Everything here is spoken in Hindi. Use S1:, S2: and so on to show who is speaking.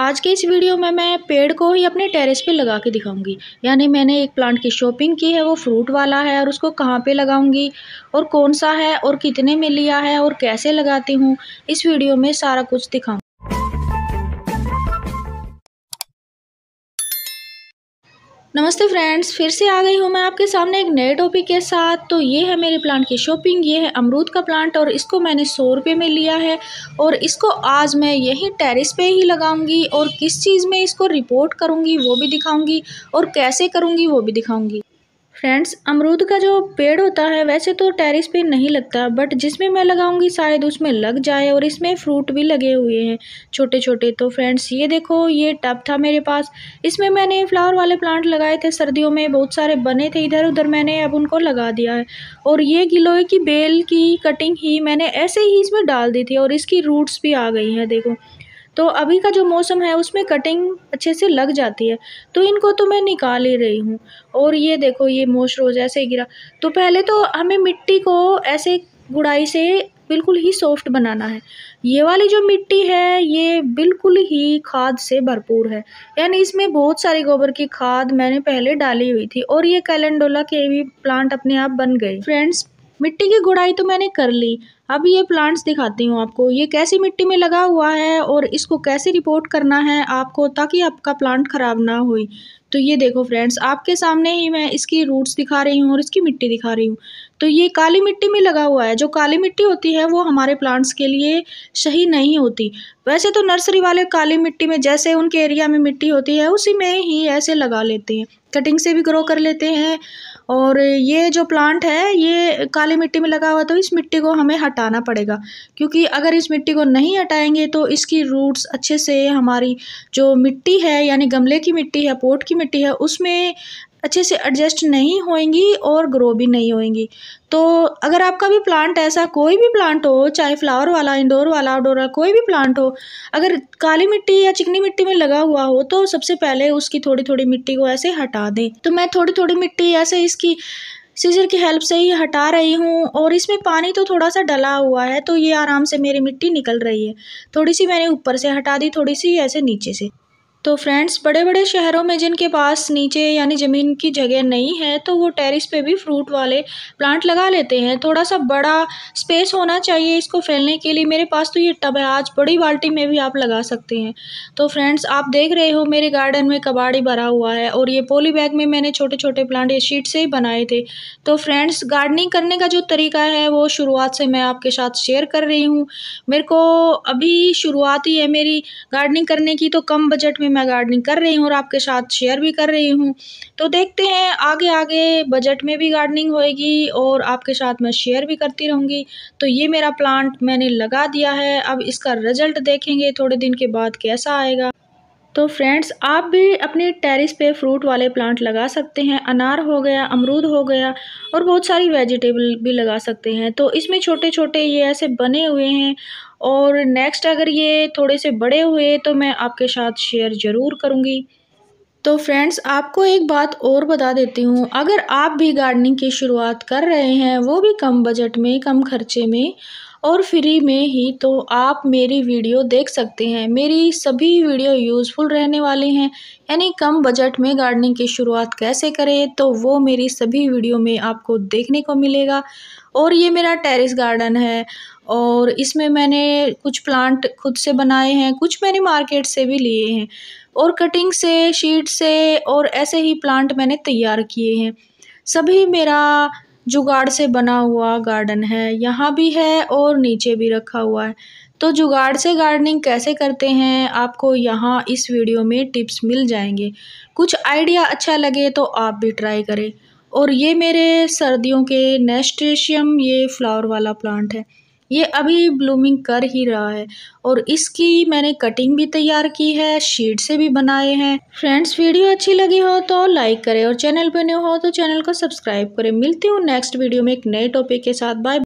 S1: आज के इस वीडियो में मैं पेड़ को ही अपने टेरेस पे लगा के दिखाऊंगी यानी मैंने एक प्लांट की शॉपिंग की है वो फ्रूट वाला है और उसको कहाँ पे लगाऊंगी और कौन सा है और कितने में लिया है और कैसे लगाती हूँ इस वीडियो में सारा कुछ दिखाऊँ नमस्ते फ्रेंड्स फिर से आ गई हूँ मैं आपके सामने एक नए टॉपिक के साथ तो ये है मेरे प्लांट की शॉपिंग ये है अमरूद का प्लांट और इसको मैंने सौ रुपये में लिया है और इसको आज मैं यहीं टेरेस पे ही लगाऊंगी और किस चीज़ में इसको रिपोर्ट करूँगी वो भी दिखाऊंगी और कैसे करूँगी वो भी दिखाऊंगी फ्रेंड्स अमरूद का जो पेड़ होता है वैसे तो टेरिस पे नहीं लगता बट जिसमें मैं लगाऊंगी शायद उसमें लग जाए और इसमें फ्रूट भी लगे हुए हैं छोटे छोटे तो फ्रेंड्स ये देखो ये टब था मेरे पास इसमें मैंने फ्लावर वाले प्लांट लगाए थे सर्दियों में बहुत सारे बने थे इधर उधर मैंने अब उनको लगा दिया है और ये गिलोए की बेल की कटिंग ही मैंने ऐसे ही इसमें डाल दी थी और इसकी रूट्स भी आ गई हैं देखो तो अभी का जो मौसम है उसमें कटिंग अच्छे से लग जाती है तो इनको तो मैं निकाल ही रही हूँ और ये देखो ये रोज ऐसे गिरा तो पहले तो हमें मिट्टी को ऐसे गुड़ाई से बिल्कुल ही सॉफ्ट बनाना है ये वाली जो मिट्टी है ये बिल्कुल ही खाद से भरपूर है यानी इसमें बहुत सारी गोबर की खाद मैंने पहले डाली हुई थी और ये कैलेंडोला के भी प्लांट अपने आप बन गए फ्रेंड्स मिट्टी की गुड़ाई तो मैंने कर ली अब ये प्लांट्स दिखाती हूँ आपको ये कैसी मिट्टी में लगा हुआ है और इसको कैसे रिपोर्ट करना है आपको ताकि आपका प्लांट ख़राब ना हो तो ये देखो फ्रेंड्स आपके सामने ही मैं इसकी रूट्स दिखा रही हूँ और इसकी मिट्टी दिखा रही हूँ तो ये काली मिट्टी में लगा हुआ है जो काली मिट्टी होती है वो हमारे प्लांट्स के लिए सही नहीं होती वैसे तो नर्सरी वाले काली मिट्टी में जैसे उनके एरिया में मिट्टी होती है उसी में ही ऐसे लगा लेते हैं कटिंग से भी ग्रो कर लेते हैं और ये जो प्लांट है ये काली मिट्टी में लगा हुआ तो इस मिट्टी को हमें हटाना पड़ेगा क्योंकि अगर इस मिट्टी को नहीं हटाएंगे तो इसकी रूट्स अच्छे से हमारी जो मिट्टी है यानी गमले की मिट्टी है पोट की मिट्टी है उसमें अच्छे से एडजस्ट नहीं होएंगी और ग्रो भी नहीं होएंगी तो अगर आपका भी प्लांट ऐसा कोई भी प्लांट हो चाहे फ्लावर वाला इंडोर वाला आउटडोर वाला कोई भी प्लांट हो अगर काली मिट्टी या चिकनी मिट्टी में लगा हुआ हो तो सबसे पहले उसकी थोड़ी थोड़ी मिट्टी को ऐसे हटा दें तो मैं थोड़ी थोड़ी मिट्टी ऐसे इसकी सीजर की हेल्प से ही हटा रही हूँ और इसमें पानी तो थोड़ा सा डला हुआ है तो ये आराम से मेरी मिट्टी निकल रही है थोड़ी सी मैंने ऊपर से हटा दी थोड़ी सी ऐसे नीचे से तो फ्रेंड्स बड़े बड़े शहरों में जिनके पास नीचे यानी ज़मीन की जगह नहीं है तो वो टेरिस पे भी फ्रूट वाले प्लांट लगा लेते हैं थोड़ा सा बड़ा स्पेस होना चाहिए इसको फैलने के लिए मेरे पास तो ये टब है आज बड़ी बाल्टी में भी आप लगा सकते हैं तो फ्रेंड्स आप देख रहे हो मेरे गार्डन में कबाड़ी भरा हुआ है और ये पोली बैग में मैंने छोटे छोटे प्लांट ये शीट से ही बनाए थे तो फ्रेंड्स गार्डनिंग करने का जो तरीका है वो शुरुआत से मैं आपके साथ शेयर कर रही हूँ मेरे को अभी शुरुआत ही है मेरी गार्डनिंग करने की तो कम बजट में मैं गार्डनिंग कर रही हूँ और आपके साथ शेयर भी कर रही हूँ तो देखते हैं आगे आगे बजट में भी गार्डनिंग होएगी और आपके साथ मैं शेयर भी करती रहूँगी तो ये मेरा प्लांट मैंने लगा दिया है अब इसका रिज़ल्ट देखेंगे थोड़े दिन के बाद कैसा आएगा तो फ्रेंड्स आप भी अपने टेरिस पे फ्रूट वाले प्लांट लगा सकते हैं अनार हो गया अमरूद हो गया और बहुत सारी वेजिटेबल भी लगा सकते हैं तो इसमें छोटे छोटे ये ऐसे बने हुए हैं और नेक्स्ट अगर ये थोड़े से बड़े हुए तो मैं आपके साथ शेयर ज़रूर करूँगी तो फ्रेंड्स आपको एक बात और बता देती हूँ अगर आप भी गार्डनिंग की शुरुआत कर रहे हैं वो भी कम बजट में कम खर्चे में और फ्री में ही तो आप मेरी वीडियो देख सकते हैं मेरी सभी वीडियो यूज़फुल रहने वाली हैं यानी कम बजट में गार्डनिंग की शुरुआत कैसे करें तो वो मेरी सभी वीडियो में आपको देखने को मिलेगा और ये मेरा टेरेस गार्डन है और इसमें मैंने कुछ प्लांट खुद से बनाए हैं कुछ मैंने मार्केट से भी लिए हैं और कटिंग से शीट से और ऐसे ही प्लांट मैंने तैयार किए हैं सभी मेरा जुगाड़ से बना हुआ गार्डन है यहाँ भी है और नीचे भी रखा हुआ है तो जुगाड़ से गार्डनिंग कैसे करते हैं आपको यहाँ इस वीडियो में टिप्स मिल जाएंगे कुछ आइडिया अच्छा लगे तो आप भी ट्राई करें और ये मेरे सर्दियों के नेस्टेशियम ये फ्लावर वाला प्लांट है ये अभी ब्लूमिंग कर ही रहा है और इसकी मैंने कटिंग भी तैयार की है शीट से भी बनाए हैं फ्रेंड्स वीडियो अच्छी लगी हो तो लाइक करें और चैनल पर न्यू हो तो चैनल को सब्सक्राइब करें मिलती हूँ नेक्स्ट वीडियो में एक नए टॉपिक के साथ बाय